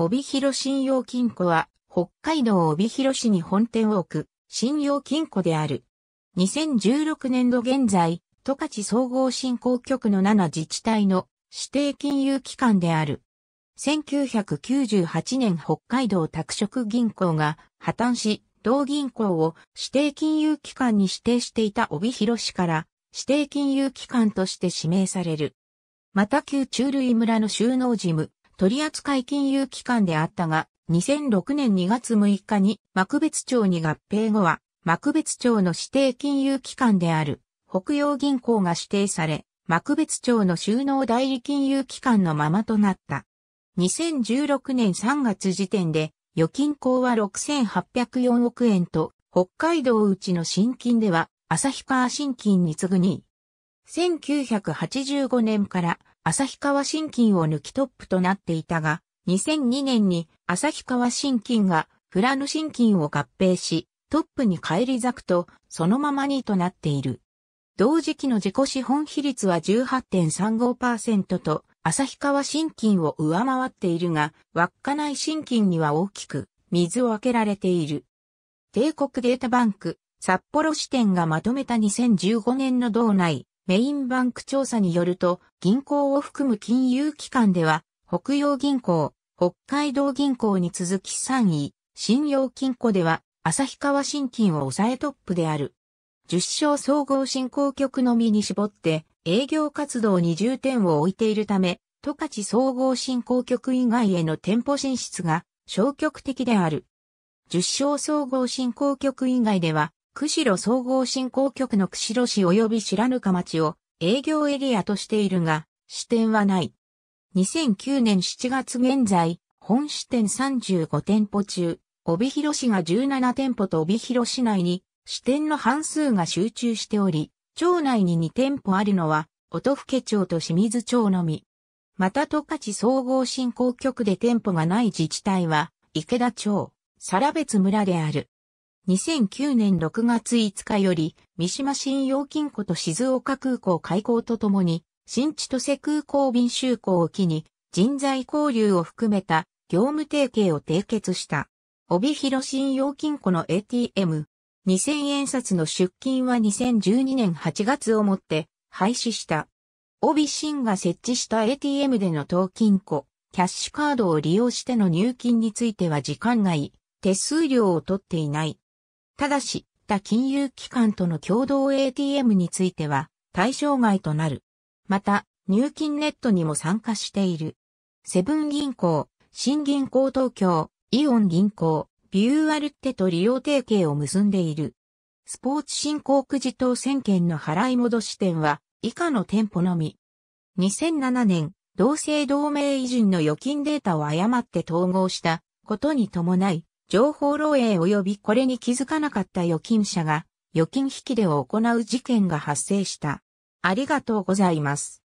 帯広信用金庫は、北海道帯広市に本店を置く、信用金庫である。2016年度現在、十勝総合振興局の7自治体の指定金融機関である。1998年北海道拓殖銀行が破綻し、同銀行を指定金融機関に指定していた帯広市から指定金融機関として指名される。また旧中類村の収納事務、取扱金融機関であったが、2006年2月6日に幕別町に合併後は、幕別町の指定金融機関である北洋銀行が指定され、幕別町の収納代理金融機関のままとなった。2016年3月時点で、預金口は6804億円と、北海道うちの新金では、旭川新金に次ぐ2位、1985年から旭川新金を抜きトップとなっていたが、2002年に旭川新金がフラノ新金を合併し、トップに返り咲くと、そのまま2となっている。同時期の自己資本比率は18.35%と、旭川新金を上回っているが、稚内新金には大きく水をあけられている。帝国データバンク、札幌支店がまとめた2015年の道内、メインバンク調査によると、銀行を含む金融機関では、北洋銀行、北海道銀行に続き3位、信用金庫では、旭川新金を抑えトップである。十勝総合振興局のみに絞って、営業活動に重点を置いているため、十勝総合振興局以外への店舗進出が消極的である。十勝総合振興局以外では、釧路総合振興局の釧路市及び白糠町を営業エリアとしているが、支店はない。2009年7月現在、本支店35店舗中、帯広市が17店舗と帯広市内に支店の半数が集中しており、町内に2店舗あるのは、音更町と清水町のみ。また十勝総合振興局で店舗がない自治体は、池田町、皿別村である。2009年6月5日より、三島信用金庫と静岡空港開港とともに、新千歳空港便就航を機に、人材交流を含めた業務提携を締結した。帯広信用金庫の ATM、2000円札の出金は2012年8月をもって廃止した。帯新が設置した ATM での当金庫、キャッシュカードを利用しての入金については時間外、手数料を取っていない。ただし、他金融機関との共同 ATM については対象外となる。また、入金ネットにも参加している。セブン銀行、新銀行東京、イオン銀行、ビューアルッテと利用提携を結んでいる。スポーツ振興くじ等。選券の払い戻し店は以下の店舗のみ。2007年、同姓同名維持の預金データを誤って統合したことに伴い、情報漏洩及びこれに気づかなかった預金者が預金引きで行う事件が発生した。ありがとうございます。